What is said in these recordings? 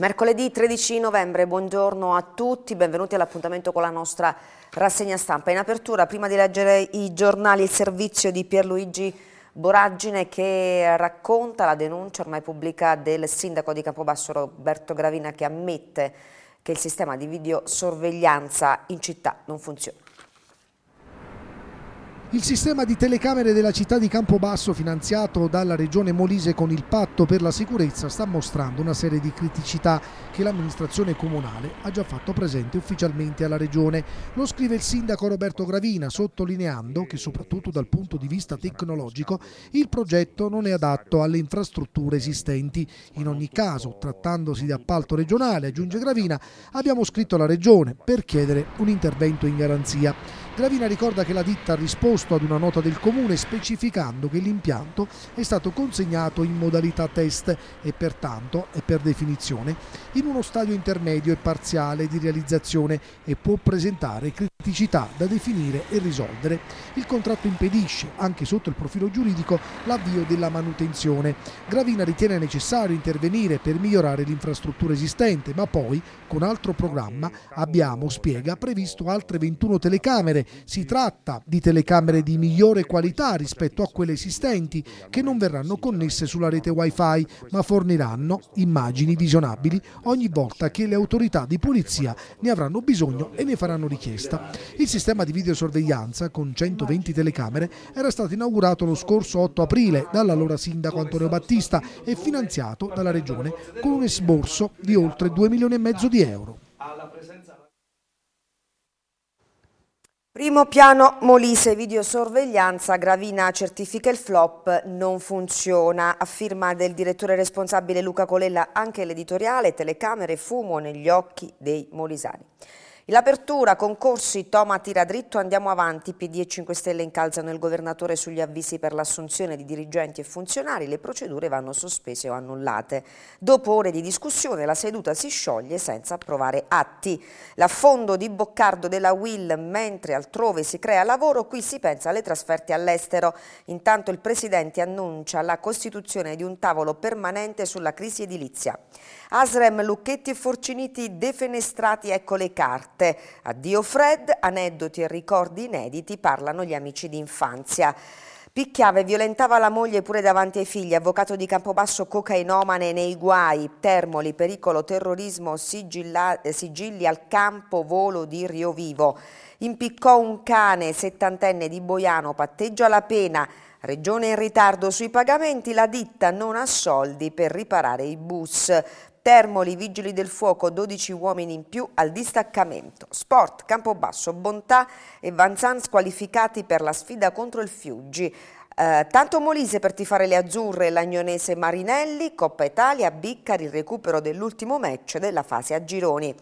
Mercoledì 13 novembre, buongiorno a tutti, benvenuti all'appuntamento con la nostra rassegna stampa. In apertura, prima di leggere i giornali, il servizio di Pierluigi Boraggine che racconta la denuncia ormai pubblica del sindaco di Campobasso Roberto Gravina che ammette che il sistema di videosorveglianza in città non funziona. Il sistema di telecamere della città di Campobasso finanziato dalla regione Molise con il patto per la sicurezza sta mostrando una serie di criticità che l'amministrazione comunale ha già fatto presente ufficialmente alla regione. Lo scrive il sindaco Roberto Gravina sottolineando che soprattutto dal punto di vista tecnologico il progetto non è adatto alle infrastrutture esistenti. In ogni caso, trattandosi di appalto regionale, aggiunge Gravina, abbiamo scritto alla regione per chiedere un intervento in garanzia. Gravina ricorda che la ditta ha risposto ad una nota del comune specificando che l'impianto è stato consegnato in modalità test e pertanto, e per definizione, in uno stadio intermedio e parziale di realizzazione e può presentare criticità da definire e risolvere. Il contratto impedisce, anche sotto il profilo giuridico, l'avvio della manutenzione. Gravina ritiene necessario intervenire per migliorare l'infrastruttura esistente, ma poi, con altro programma, abbiamo, spiega, previsto altre 21 telecamere si tratta di telecamere di migliore qualità rispetto a quelle esistenti che non verranno connesse sulla rete Wi-Fi, ma forniranno immagini visionabili ogni volta che le autorità di polizia ne avranno bisogno e ne faranno richiesta. Il sistema di videosorveglianza con 120 telecamere era stato inaugurato lo scorso 8 aprile dall'allora sindaco Antonio Battista e finanziato dalla regione con un esborso di oltre 2 milioni e mezzo di euro. Primo piano Molise, videosorveglianza, Gravina certifica il flop, non funziona. A firma del direttore responsabile Luca Colella anche l'editoriale, telecamere, fumo negli occhi dei molisani. In apertura, concorsi, Toma tira dritto, andiamo avanti, PD e 5 Stelle incalzano il governatore sugli avvisi per l'assunzione di dirigenti e funzionari, le procedure vanno sospese o annullate. Dopo ore di discussione la seduta si scioglie senza approvare atti. L'affondo di Boccardo della Will, mentre altrove si crea lavoro, qui si pensa alle trasferte all'estero. Intanto il Presidente annuncia la costituzione di un tavolo permanente sulla crisi edilizia. Asrem, Lucchetti e Forciniti defenestrati, ecco le carte arte. Addio Fred, aneddoti e ricordi inediti parlano gli amici d'infanzia. Picchiava e violentava la moglie pure davanti ai figli, avvocato di Campobasso cocainomane nei guai, Termoli, pericolo, terrorismo, sigilla, sigilli al campo volo di Rio Vivo. Impiccò un cane settantenne di Boiano, patteggia la pena, Regione in ritardo sui pagamenti, la ditta non ha soldi per riparare i bus. Termoli, Vigili del Fuoco, 12 uomini in più al distaccamento. Sport, Campobasso, Bontà e Vanzan squalificati per la sfida contro il Fiuggi. Eh, tanto Molise per tifare le azzurre, l'Agnonese Marinelli, Coppa Italia, Biccari, il recupero dell'ultimo match della fase a gironi.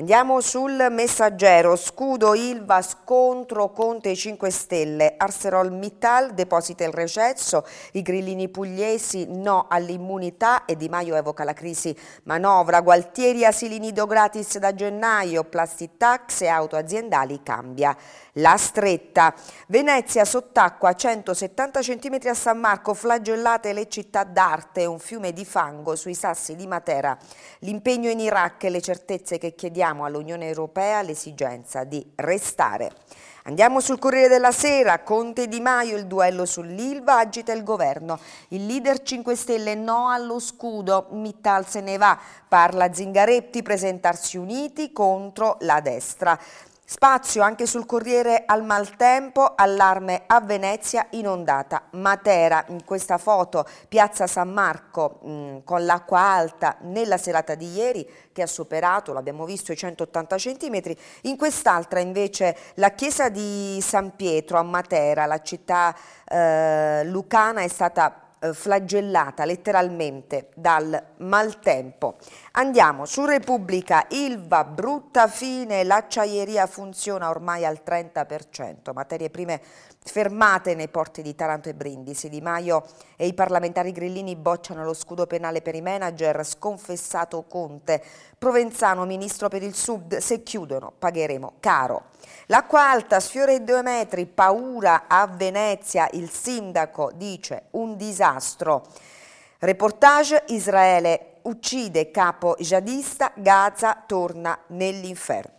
Andiamo sul messaggero, scudo Ilva, scontro Conte 5 Stelle, Arcerol Mittal deposita il recesso, i grillini pugliesi no all'immunità e Di Maio evoca la crisi manovra, Gualtieri asili nido gratis da gennaio, plastic tax e auto aziendali cambia la stretta. Venezia sott'acqua 170 cm a San Marco, flagellate le città d'arte, un fiume di fango sui sassi di Matera. L'impegno in Iraq e le certezze che chiediamo richiediamo all'Unione Europea l'esigenza di restare. Andiamo sul Corriere della Sera, Conte Di Maio, il duello sull'Ilva, agita il governo. Il leader 5 Stelle no allo scudo, Mittal se ne va, parla Zingaretti, presentarsi uniti contro la destra. Spazio anche sul Corriere al maltempo, allarme a Venezia inondata. Matera, in questa foto, piazza San Marco mh, mm, con l'acqua alta nella serata di ieri che ha superato, l'abbiamo visto, i 180 centimetri. In quest'altra invece la chiesa di San Pietro a Matera, la città eh, lucana, è stata eh, flagellata letteralmente dal maltempo. Andiamo su Repubblica, Ilva, brutta fine, l'acciaieria funziona ormai al 30%, materie prime fermate nei porti di Taranto e Brindisi. Di Maio e i parlamentari grillini bocciano lo scudo penale per i manager, sconfessato Conte. Provenzano, ministro per il Sud, se chiudono pagheremo caro. L'acqua alta sfiora i due metri, paura a Venezia, il sindaco dice un disastro. Reportage Israele uccide capo jihadista, Gaza torna nell'inferno.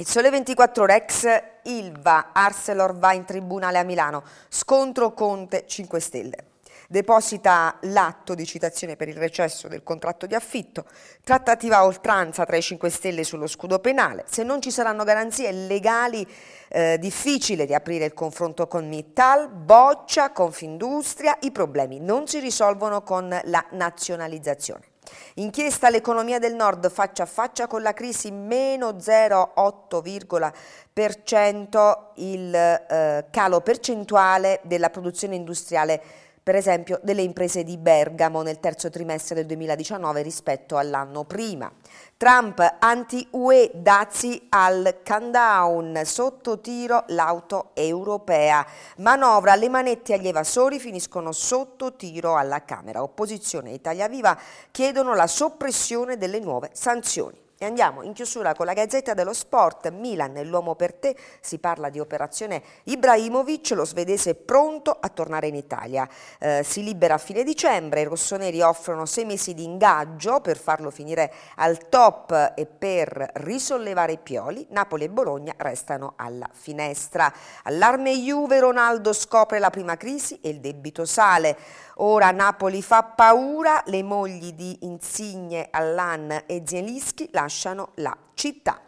Il Sole 24 Ore ex Ilva, Arcelor va in tribunale a Milano, scontro Conte 5 Stelle. Deposita l'atto di citazione per il recesso del contratto di affitto, trattativa oltranza tra i 5 Stelle sullo scudo penale. Se non ci saranno garanzie legali, eh, difficile riaprire il confronto con Mittal, boccia, Confindustria, i problemi non si risolvono con la nazionalizzazione. Inchiesta l'economia del nord faccia a faccia con la crisi meno 0,8% il eh, calo percentuale della produzione industriale per esempio delle imprese di Bergamo nel terzo trimestre del 2019 rispetto all'anno prima. Trump anti-UE dazi al countdown, sotto tiro l'auto europea. Manovra, le manette agli evasori finiscono sotto tiro alla Camera. Opposizione e Italia Viva chiedono la soppressione delle nuove sanzioni. E andiamo in chiusura con la Gazzetta dello Sport, Milan l'uomo per te, si parla di operazione Ibrahimovic, lo svedese pronto a tornare in Italia. Eh, si libera a fine dicembre, i rossoneri offrono sei mesi di ingaggio per farlo finire al top e per risollevare i pioli, Napoli e Bologna restano alla finestra. Allarme Juve, Ronaldo scopre la prima crisi e il debito sale. Ora Napoli fa paura, le mogli di Insigne, Allan e Zielinski lanciano lasciano la città.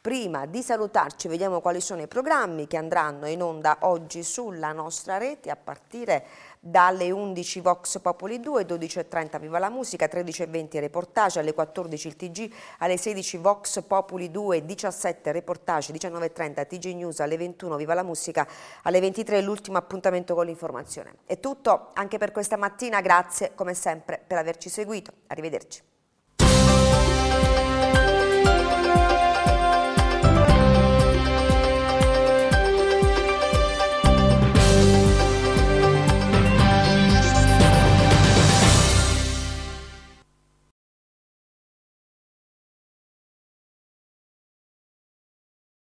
Prima di salutarci vediamo quali sono i programmi che andranno in onda oggi sulla nostra rete a partire dalle 11 Vox Popoli 2, 12.30 Viva la Musica, 13.20 Reportage, alle 14 il TG, alle 16 Vox Popoli 2, 17 Reportage, 19.30 TG News, alle 21 Viva la Musica, alle 23 l'ultimo appuntamento con l'informazione. È tutto anche per questa mattina, grazie come sempre per averci seguito, arrivederci.